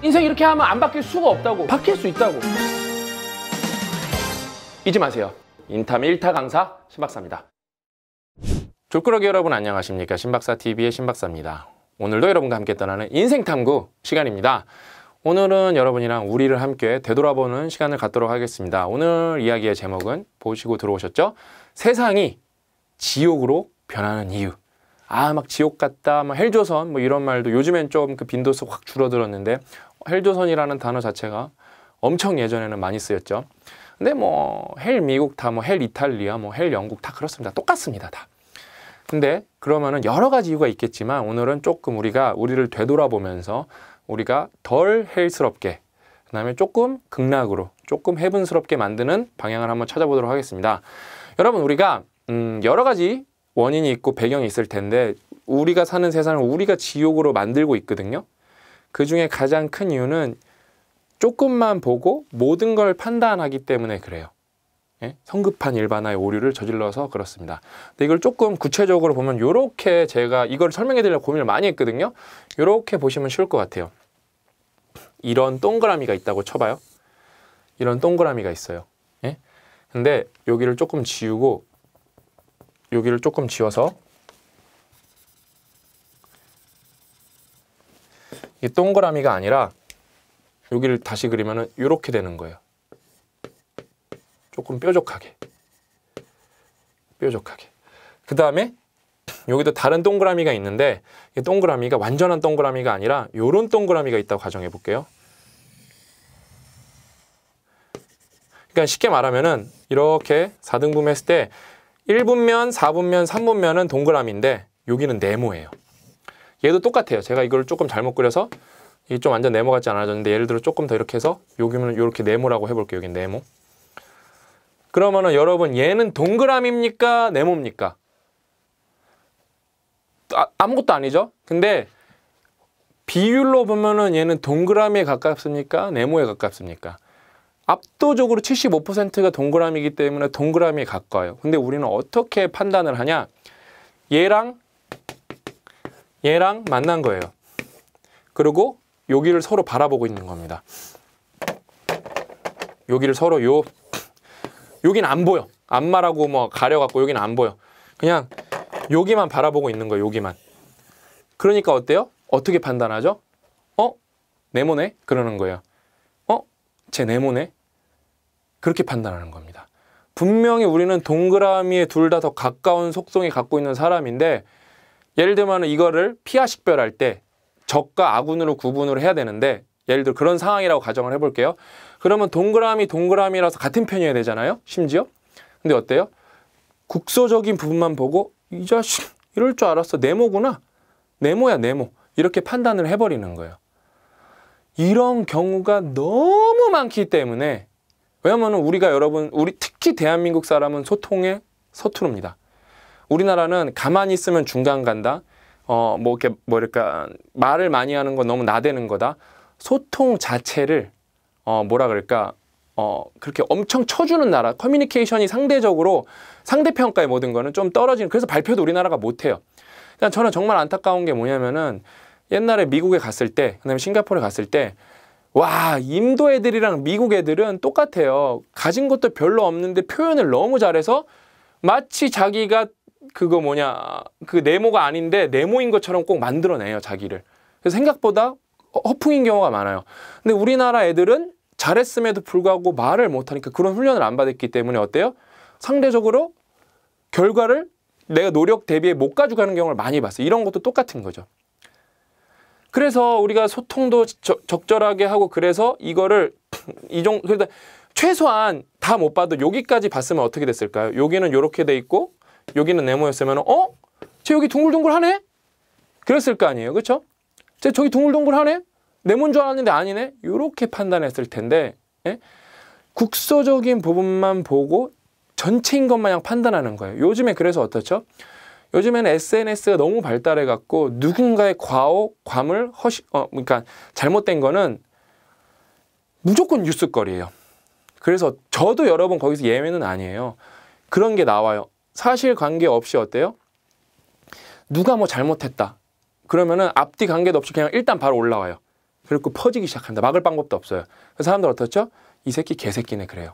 인생 이렇게 하면 안 바뀔 수가 없다고 바뀔 수 있다고 잊지 마세요 인탐 1타 강사 신박사입니다 조꾸러기 여러분 안녕하십니까 신박사TV의 신박사입니다 오늘도 여러분과 함께 떠나는 인생탐구 시간입니다 오늘은 여러분이랑 우리를 함께 되돌아보는 시간을 갖도록 하겠습니다 오늘 이야기의 제목은 보시고 들어오셨죠? 세상이 지옥으로 변하는 이유 아 막 지옥 같다, 막 헬조선 뭐 이런 말도 요즘엔 좀 그 빈도수 확 줄어들었는데 헬조선이라는 단어 자체가 엄청 예전에는 많이 쓰였죠. 근데 뭐 헬 미국 다뭐 헬 이탈리아 뭐 헬 영국 다 그렇습니다. 똑같습니다. 다. 근데 그러면은 여러 가지 이유가 있겠지만 오늘은 조금 우리가 우리를 되돌아보면서 우리가 덜 헬스럽게 그다음에 조금 극락으로 조금 해븐스럽게 만드는 방향을 한번 찾아보도록 하겠습니다. 여러분 우리가 음 여러 가지 원인이 있고 배경이 있을 텐데 우리가 사는 세상을 우리가 지옥으로 만들고 있거든요. 그 중에 가장 큰 이유는 조금만 보고 모든 걸 판단하기 때문에 그래요. 예? 성급한 일반화의 오류를 저질러서 그렇습니다. 근데 이걸 조금 구체적으로 보면 이렇게 제가 이걸 설명해 드리려고 고민을 많이 했거든요. 이렇게 보시면 쉬울 것 같아요. 이런 동그라미가 있다고 쳐봐요. 이런 동그라미가 있어요. 예? 근데 여기를 조금 지우고 여기를 조금 지워서 이 동그라미가 아니라 여기를 다시 그리면 이렇게 되는 거예요. 조금 뾰족하게. 뾰족하게. 그 다음에 여기도 다른 동그라미가 있는데 이 동그라미가 완전한 동그라미가 아니라 요런 동그라미가 있다고 가정해 볼게요. 그러니까 쉽게 말하면은 이렇게 4등분 했을 때 1분면, 4분면, 3분면은 동그라미인데 여기는 네모예요. 얘도 똑같아요. 제가 이걸 조금 잘못 그려서 이게 좀 완전 네모 같지 않아졌는데 예를 들어 조금 더 이렇게 해서 여기는 이렇게 네모라고 해볼게요. 여기 네모. 그러면은 여러분 얘는 동그라미입니까? 네모입니까? 아, 무것도 아니죠? 근데 비율로 보면은 얘는 동그라미에 가깝습니까? 네모에 가깝습니까? 압도적으로 75%가 동그라미이기 때문에 동그라미에 가까워요. 근데 우리는 어떻게 판단을 하냐? 얘랑 얘랑 만난 거예요. 그리고 여기를 서로 바라보고 있는 겁니다. 여기를 서로 요 여기는 안 보여. 안마라고 뭐 가려갖고 여기는 안 보여. 그냥 여기만 바라보고 있는 거예요. 여기만. 그러니까 어때요? 어떻게 판단하죠? 어? 네모네? 그러는 거예요. 어? 제 네모네? 그렇게 판단하는 겁니다. 분명히 우리는 동그라미에 둘 다 더 가까운 속성이 갖고 있는 사람인데 예를 들면 이거를 피아식별할 때 적과 아군으로 구분을 해야 되는데 예를 들어 그런 상황이라고 가정을 해볼게요. 그러면 동그라미 동그라미라서 같은 편이어야 되잖아요. 심지어. 근데 어때요? 국소적인 부분만 보고 이 자식 이럴 줄 알았어. 네모구나. 네모야 네모. 이렇게 판단을 해버리는 거예요. 이런 경우가 너무 많기 때문에 왜냐면 우리가 여러분 우리 특히 대한민국 사람은 소통에 서투릅니다. 우리나라는 가만히 있으면 중간 간다. 어, 뭐 이렇게 뭐랄까 말을 많이 하는 건 너무 나대는 거다. 소통 자체를 어, 뭐라 그럴까? 어, 그렇게 엄청 쳐주는 나라, 커뮤니케이션이 상대적으로 상대평가의 모든 거는 좀 떨어지는, 그래서 발표도 우리나라가 못해요. 그냥 저는 정말 안타까운 게 뭐냐면은 옛날에 미국에 갔을 때, 그 다음에 싱가포르에 갔을 때, 와, 인도 애들이랑 미국 애들은 똑같아요. 가진 것도 별로 없는데 표현을 너무 잘해서 마치 자기가 그거 뭐냐 그 네모가 아닌데 네모인 것처럼 꼭 만들어내요 자기를 그래서 생각보다 허풍인 경우가 많아요 근데 우리나라 애들은 잘했음에도 불구하고 말을 못하니까 그런 훈련을 안 받았기 때문에 어때요? 상대적으로 결과를 내가 노력 대비에못 가져가는 경우를 많이 봤어요 이런 것도 똑같은 거죠 그래서 우리가 소통도 저, 적절하게 하고 그래서 이거를 이종 그러니까 최소한 다 못 봐도 여기까지 봤으면 어떻게 됐을까요? 여기는 이렇게 돼 있고 여기는 네모였으면 어? 쟤 여기 둥글둥글하네? 그랬을 거 아니에요. 그렇죠? 쟤 저기 둥글둥글하네? 네모인 줄 알았는데 아니네? 이렇게 판단했을 텐데 예? 국소적인 부분만 보고 전체인 것 마냥 판단하는 거예요. 요즘에 그래서 어떻죠? 요즘에는 SNS가 너무 발달해 갖고 누군가의 과오, 과물, 허시, 어, 그러니까 잘못된 거는 무조건 뉴스거리예요. 그래서 저도 여러분 거기서 예외는 아니에요. 그런 게 나와요. 사실 관계 없이 어때요? 누가 뭐 잘못했다. 그러면은 앞뒤 관계도 없이 그냥 일단 바로 올라와요. 그리고 퍼지기 시작한다 막을 방법도 없어요. 그래서 사람들 어떻죠? 이 새끼 개새끼네 그래요.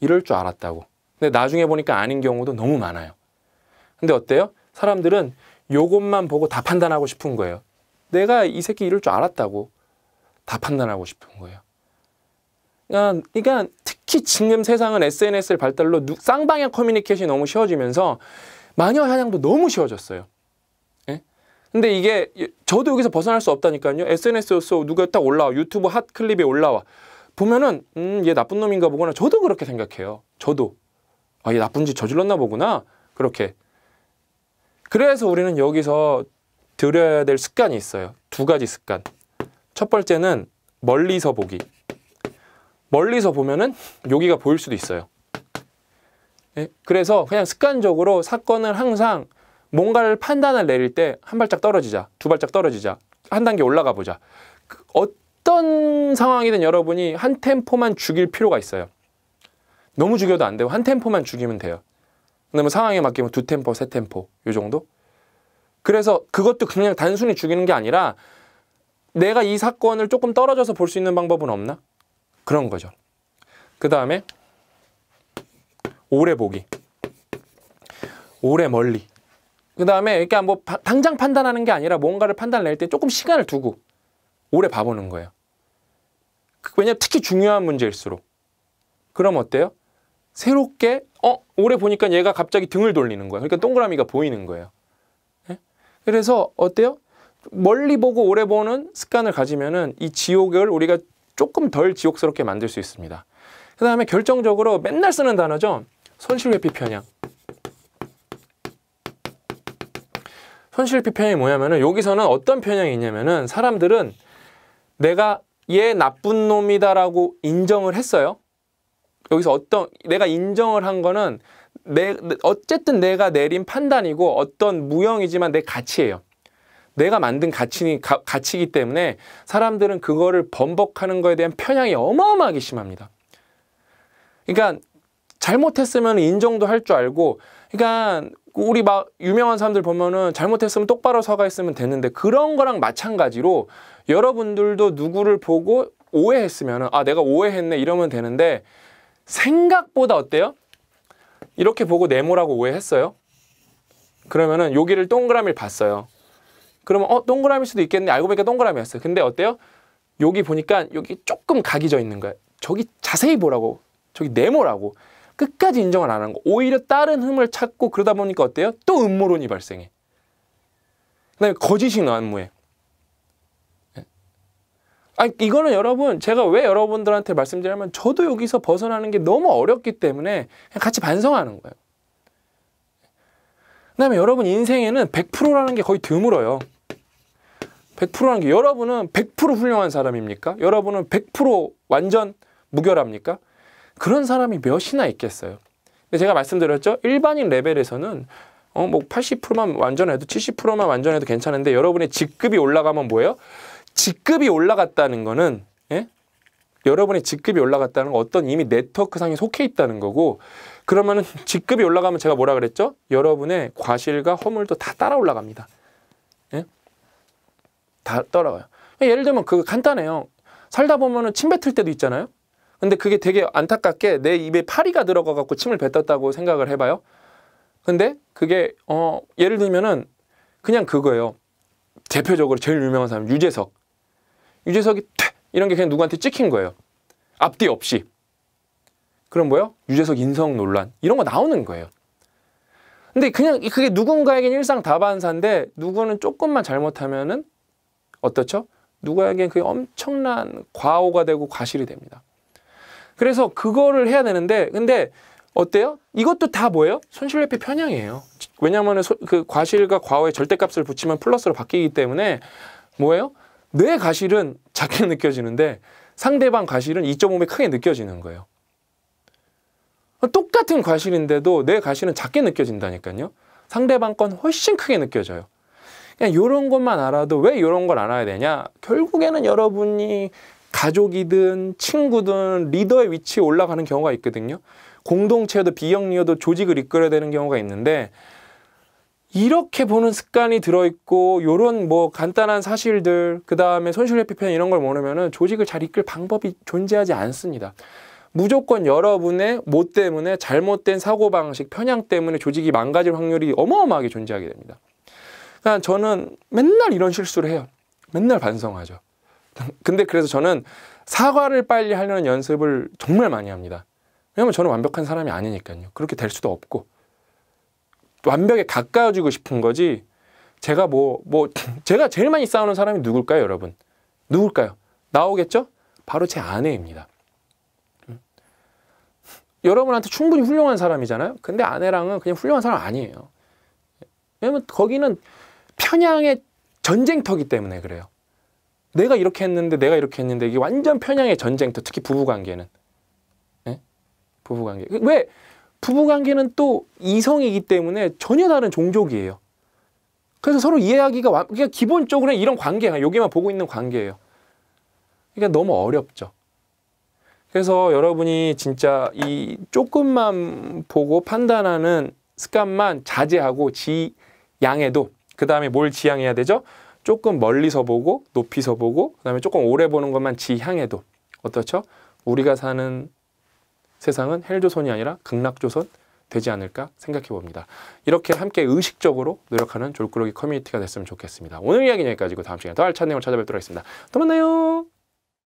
이럴 줄 알았다고. 근데 나중에 보니까 아닌 경우도 너무 많아요. 근데 어때요? 사람들은 요것만 보고 다 판단하고 싶은 거예요. 내가 이 새끼 이럴 줄 알았다고 다 판단하고 싶은 거예요. 그러니까, 특히 지금 세상은 s n s 를 발달로 쌍방향 커뮤니케이션이 너무 쉬워지면서 마녀 사냥도 너무 쉬워졌어요. 예? 근데 이게 저도 여기서 벗어날 수 없다니까요. SNS에서 누가 딱 올라와 유튜브 핫 클립이 올라와 보면은 음, 얘 나쁜 놈인가 보구나. 저도 그렇게 생각해요. 저도 아, 얘 나쁜 짓 저질렀나 보구나. 그렇게. 그래서 우리는 여기서 들여야 될 습관이 있어요. 두 가지 습관. 첫 번째는 멀리서 보기. 멀리서 보면은 여기가 보일 수도 있어요. 예? 그래서 그냥 습관적으로 사건을 항상 뭔가를 판단을 내릴 때 한 발짝 떨어지자, 두 발짝 떨어지자, 한 단계 올라가 보자. 그 어떤 상황이든 여러분이 한 템포만 죽일 필요가 있어요. 너무 죽여도 안 되고 한 템포만 죽이면 돼요. 그러면 상황에 맞게 두 템포, 세 템포 요 정도. 그래서 그것도 그냥 단순히 죽이는 게 아니라 내가 이 사건을 조금 떨어져서 볼 수 있는 방법은 없나? 그런 거죠. 그 다음에 오래 보기, 오래 멀리. 그 다음에 그러니까 뭐 바, 당장 판단하는 게 아니라 뭔가를 판단낼 때 조금 시간을 두고 오래 봐보는 거예요. 그 왜냐 하면 특히 중요한 문제일수록. 그럼 어때요? 새롭게 어 오래 보니까 얘가 갑자기 등을 돌리는 거예요. 그러니까 동그라미가 보이는 거예요. 네? 그래서 어때요? 멀리 보고 오래 보는 습관을 가지면은 이 지옥을 우리가 조금 덜 지옥스럽게 만들 수 있습니다. 그 다음에 결정적으로 맨날 쓰는 단어죠. 손실회피 편향. 손실회피 편향이 뭐냐면은 여기서는 어떤 편향이 있냐면은 사람들은 내가 얘 나쁜 놈이다라고 인정을 했어요. 여기서 어떤 내가 인정을 한 거는 내 어쨌든 내가 내린 판단이고 어떤 무형이지만 내 가치예요. 내가 만든 가치니, 가, 가치이기 때문에 사람들은 그거를 번복하는 거에 대한 편향이 어마어마하게 심합니다. 그러니까 잘못했으면 인정도 할 줄 알고 그러니까 우리 막 유명한 사람들 보면은 잘못했으면 똑바로 서가 있으면 되는데 그런 거랑 마찬가지로 여러분들도 누구를 보고 오해했으면은 아 내가 오해했네 이러면 되는데 생각보다 어때요? 이렇게 보고 네모라고 오해했어요? 그러면은 여기를 동그라미를 봤어요. 그러면 어 동그라미일 수도 있겠네 알고 보니까 동그라미였어요. 근데 어때요? 여기 보니까 여기 조금 각이 져 있는 거예요. 저기 자세히 보라고 저기 네모라고 끝까지 인정을 안 한 거. 오히려 다른 흠을 찾고 그러다 보니까 어때요? 또 음모론이 발생해. 그다음에 거짓이 난무해. 예? 아니 이거는 여러분 제가 왜 여러분들한테 말씀드리냐면 저도 여기서 벗어나는 게 너무 어렵기 때문에 같이 반성하는 거예요. 그다음에 여러분 인생에는 100%라는 게 거의 드물어요. 100%라는 게 여러분은 100% 훌륭한 사람입니까? 여러분은 100% 완전 무결합니까? 그런 사람이 몇이나 있겠어요. 근데 제가 말씀드렸죠. 일반인 레벨에서는 어, 뭐 80%만 완전해도 70%만 완전해도 괜찮은데 여러분의 직급이 올라가면 뭐예요? 직급이 올라갔다는 거는 예? 여러분의 직급이 올라갔다는 건 어떤 이미 네트워크 상에 속해 있다는 거고 그러면은 직급이 올라가면 제가 뭐라 그랬죠? 여러분의 과실과 허물도 다 따라 올라갑니다. 다떨어가요 예를 들면 그 간단해요. 살다 보면은 침 뱉을 때도 있잖아요. 근데 그게 되게 안타깝게 내 입에 파리가 들어가 갖고 침을 뱉었다고 생각을 해봐요. 근데 그게 어 예를 들면은 그냥 그거예요. 대표적으로 제일 유명한 사람 유재석. 유재석이 퇴! 이런 게 그냥 누구한테 찍힌 거예요. 앞뒤 없이. 그럼 뭐요? 유재석 인성 논란 이런 거 나오는 거예요. 근데 그냥 그게 누군가에겐 일상 다반사인데 누구는 조금만 잘못하면은 어떻죠? 누구에겐 그게 엄청난 과오가 되고 과실이 됩니다. 그래서 그거를 해야 되는데 근데 어때요? 이것도 다 뭐예요? 손실회피 편향이에요. 왜냐하면 그 과실과 과오의 절대값을 붙이면 플러스로 바뀌기 때문에 뭐예요? 뇌 과실은 작게 느껴지는데 상대방 과실은 2.5배 크게 느껴지는 거예요. 똑같은 과실인데도 뇌 과실은 작게 느껴진다니까요. 상대방 건 훨씬 크게 느껴져요. 그냥 이런 것만 알아도 왜 이런 걸 알아야 되냐? 결국에는 여러분이 가족이든 친구든 리더의 위치에 올라가는 경우가 있거든요. 공동체도 비영리여도 조직을 이끌어야 되는 경우가 있는데 이렇게 보는 습관이 들어있고 이런뭐 간단한 사실들 그 다음에 손실 회피 편 이런 걸 모르면은 조직을 잘 이끌 방법이 존재하지 않습니다. 무조건 여러분의 못 뭐 때문에 잘못된 사고방식, 편향 때문에 조직이 망가질 확률이 어마어마하게 존재하게 됩니다. 그러니까 저는 맨날 이런 실수를 해요. 맨날 반성하죠. 근데 그래서 저는 사과를 빨리 하려는 연습을 정말 많이 합니다. 왜냐면 저는 완벽한 사람이 아니니까요. 그렇게 될 수도 없고. 완벽에 가까워지고 싶은 거지. 제가 뭐, 뭐, 제가 제일 많이 싸우는 사람이 누굴까요, 여러분? 누굴까요? 나오겠죠? 바로 제 아내입니다. 여러분한테 충분히 훌륭한 사람이잖아요. 근데 아내랑은 그냥 훌륭한 사람 아니에요. 왜냐면 거기는 편향의 전쟁터기 때문에 그래요. 내가 이렇게 했는데 내가 이렇게 했는데 이게 완전 편향의 전쟁터. 특히 부부관계는. 네? 부부관계. 왜? 부부관계는 또 이성이기 때문에 전혀 다른 종족이에요. 그래서 서로 이해하기가 그러니까 기본적으로 이런 관계가 그러니까 여기만 보고 있는 관계예요. 그러니까 너무 어렵죠. 그래서 여러분이 진짜 이 조금만 보고 판단하는 습관만 자제하고 지 양에도 그 다음에 뭘 지향해야 되죠? 조금 멀리서 보고 높이서 보고 그 다음에 조금 오래 보는 것만 지향해도 어떻죠? 우리가 사는 세상은 헬조선이 아니라 극락조선 되지 않을까 생각해 봅니다. 이렇게 함께 의식적으로 노력하는 졸꾸러기 커뮤니티가 됐으면 좋겠습니다. 오늘 이야기는 여기까지고 다음 시간에 더 알찬 내용을 찾아뵙도록 하겠습니다. 또 만나요!